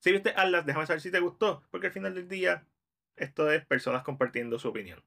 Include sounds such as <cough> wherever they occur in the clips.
Si viste Atlas, déjame saber si te gustó, porque al final del día esto es personas compartiendo su opinión.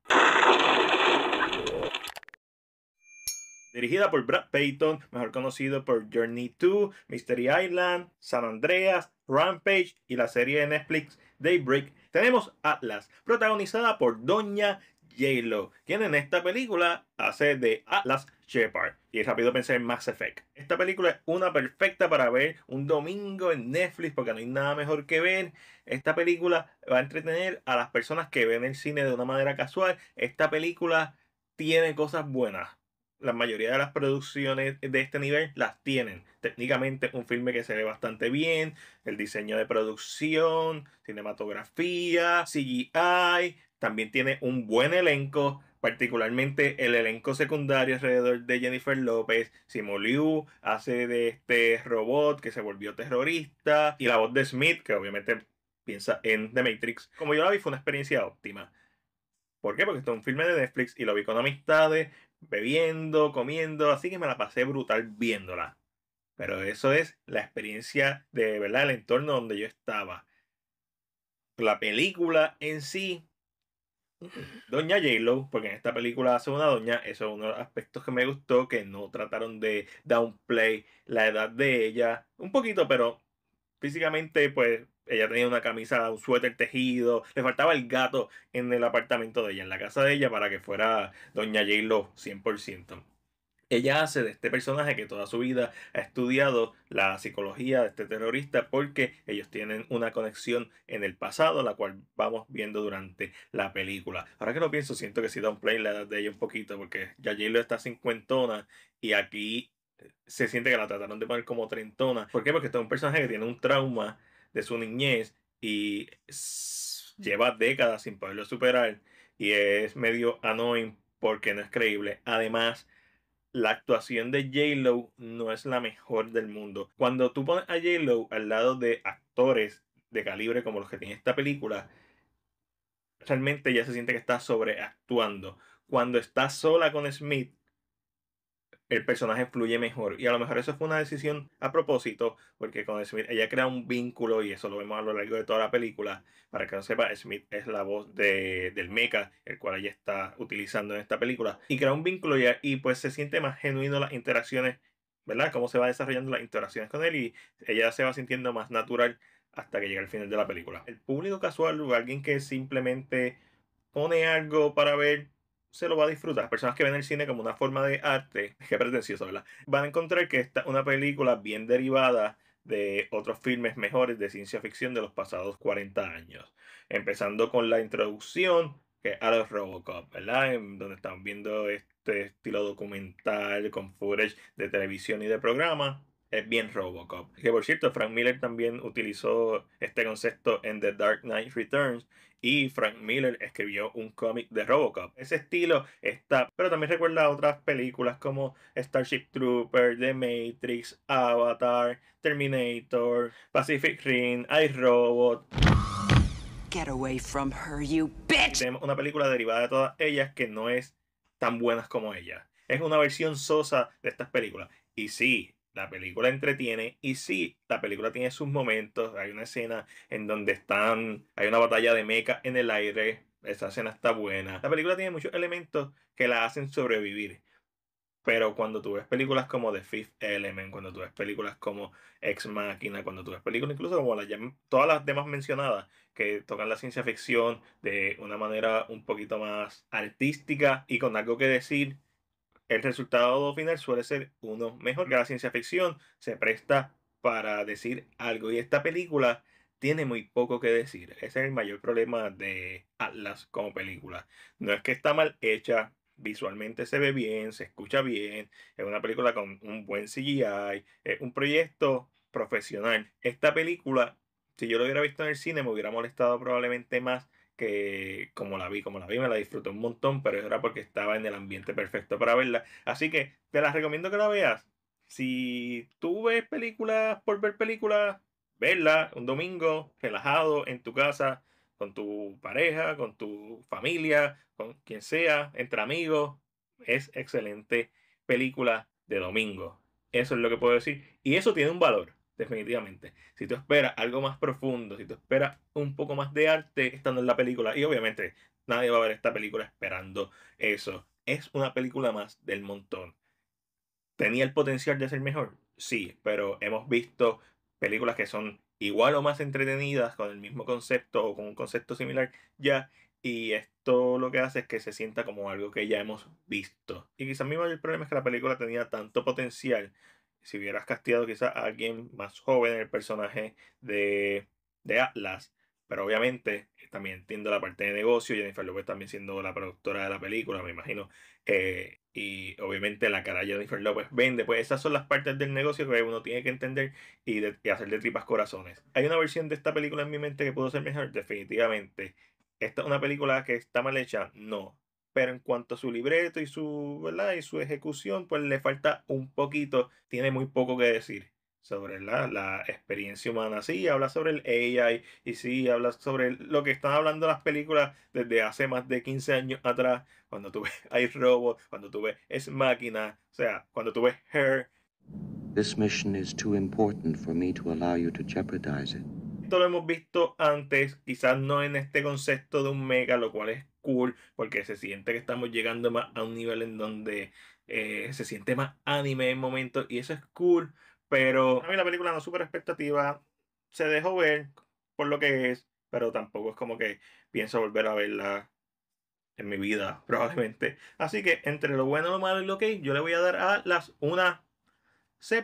Dirigida por Brad Payton, mejor conocido por Journey 2, Mystery Island, San Andreas, Rampage y la serie de Netflix Daybreak, tenemos Atlas, protagonizada por Doña j quien en esta película hace de Atlas Shepard y rápido pensé en Mass Effect. Esta película es una perfecta para ver un domingo en Netflix porque no hay nada mejor que ver. Esta película va a entretener a las personas que ven el cine de una manera casual. Esta película tiene cosas buenas. La mayoría de las producciones de este nivel las tienen. Técnicamente un filme que se ve bastante bien. El diseño de producción, cinematografía, CGI. También tiene un buen elenco particularmente el elenco secundario alrededor de Jennifer López, Simu Liu hace de este robot que se volvió terrorista y la voz de Smith, que obviamente piensa en The Matrix. Como yo la vi fue una experiencia óptima. ¿Por qué? Porque esto es un filme de Netflix y lo vi con amistades, bebiendo, comiendo, así que me la pasé brutal viéndola. Pero eso es la experiencia de verdad, el entorno donde yo estaba. La película en sí Doña J-Lo, porque en esta película hace una doña, eso es uno de los aspectos que me gustó, que no trataron de downplay la edad de ella, un poquito, pero físicamente pues ella tenía una camisa, un suéter tejido, le faltaba el gato en el apartamento de ella, en la casa de ella, para que fuera Doña J-Lo 100% ella hace de este personaje que toda su vida ha estudiado la psicología de este terrorista porque ellos tienen una conexión en el pasado, la cual vamos viendo durante la película. Ahora que lo pienso, siento que si da un play la de ella un poquito porque ya lo está cincuentona y aquí eh, se siente que la trataron de poner como trentona. ¿Por qué? Porque este es un personaje que tiene un trauma de su niñez y mm. lleva décadas sin poderlo superar y es medio annoying porque no es creíble. Además, la actuación de J-Lo no es la mejor del mundo. Cuando tú pones a J-Lo al lado de actores de calibre como los que tiene esta película, realmente ya se siente que está sobreactuando. Cuando está sola con Smith, el personaje fluye mejor. Y a lo mejor eso fue una decisión a propósito, porque con Smith ella crea un vínculo, y eso lo vemos a lo largo de toda la película. Para que no sepa, Smith es la voz del mecha, el cual ella está utilizando en esta película. Y crea un vínculo y, y pues se siente más genuino las interacciones, ¿verdad? Cómo se va desarrollando las interacciones con él y ella se va sintiendo más natural hasta que llega el final de la película. El público casual o alguien que simplemente pone algo para ver se lo va a disfrutar. Personas que ven el cine como una forma de arte, <laughs> que pretencioso, ¿verdad? Van a encontrar que esta una película bien derivada de otros filmes mejores de ciencia ficción de los pasados 40 años. Empezando con la introducción que a los Robocop, ¿verdad? donde están viendo este estilo documental con footage de televisión y de programa es bien Robocop. Que por cierto, Frank Miller también utilizó este concepto en The Dark Knight Returns y Frank Miller escribió un cómic de Robocop. Ese estilo está, pero también recuerda a otras películas como Starship Trooper, The Matrix, Avatar, Terminator, Pacific Rim, I Robot. Get away from her, you bitch. Tenemos una película derivada de todas ellas que no es tan buenas como ella. Es una versión sosa de estas películas. Y sí, la película entretiene y sí, la película tiene sus momentos. Hay una escena en donde están, hay una batalla de mecha en el aire. Esa escena está buena. La película tiene muchos elementos que la hacen sobrevivir. Pero cuando tú ves películas como The Fifth Element, cuando tú ves películas como Ex Machina, cuando tú ves películas incluso como todas las demás mencionadas que tocan la ciencia ficción de una manera un poquito más artística y con algo que decir, el resultado final suele ser uno mejor que la ciencia ficción. Se presta para decir algo. Y esta película tiene muy poco que decir. Ese es el mayor problema de Atlas como película. No es que está mal hecha. Visualmente se ve bien, se escucha bien. Es una película con un buen CGI. Es un proyecto profesional. Esta película, si yo lo hubiera visto en el cine, me hubiera molestado probablemente más que como la vi, como la vi, me la disfruté un montón, pero era porque estaba en el ambiente perfecto para verla. Así que te la recomiendo que la veas. Si tú ves películas por ver películas, verla un domingo, relajado, en tu casa, con tu pareja, con tu familia, con quien sea, entre amigos. Es excelente película de domingo. Eso es lo que puedo decir. Y eso tiene un valor definitivamente. Si tú esperas algo más profundo, si tú esperas un poco más de arte estando en la película, y obviamente nadie va a ver esta película esperando eso, es una película más del montón. ¿Tenía el potencial de ser mejor? Sí, pero hemos visto películas que son igual o más entretenidas con el mismo concepto o con un concepto similar ya. Y esto lo que hace es que se sienta como algo que ya hemos visto. Y quizás mismo el problema es que la película tenía tanto potencial si hubieras casteado quizás a alguien más joven, el personaje de, Atlas, pero obviamente eh, también entiendo la parte de negocio, Jennifer López también siendo la productora de la película, me imagino, eh, y obviamente la cara de Jennifer López vende, pues esas son las partes del negocio que uno tiene que entender y, de, hacer de tripas corazones. ¿Hay una versión de esta película en mi mente que pudo ser mejor? Definitivamente. ¿Esta es una película que está mal hecha? No pero en cuanto a su libreto y su, ¿verdad? y su ejecución, pues le falta un poquito, tiene muy poco que decir sobre la, la, experiencia humana. Sí, habla sobre el AI y sí, habla sobre lo que están hablando las películas desde hace más de 15 años atrás, cuando tú ves <laughs> I Robot, cuando tú ves Es Máquina, o sea, cuando tú ves Her. This mission is too important for me to allow you to jeopardize it. Esto lo hemos visto antes, quizás no en este concepto de un mega, lo cual es cool porque se siente que estamos llegando más a un nivel en donde eh, se siente más anime en momento y eso es cool, pero a mí la película no super expectativa, se dejó ver por lo que es, pero tampoco es como que pienso volver a verla en mi vida, <laughs> probablemente. Así que entre lo bueno, lo malo y lo que yo le voy a dar a las 1 C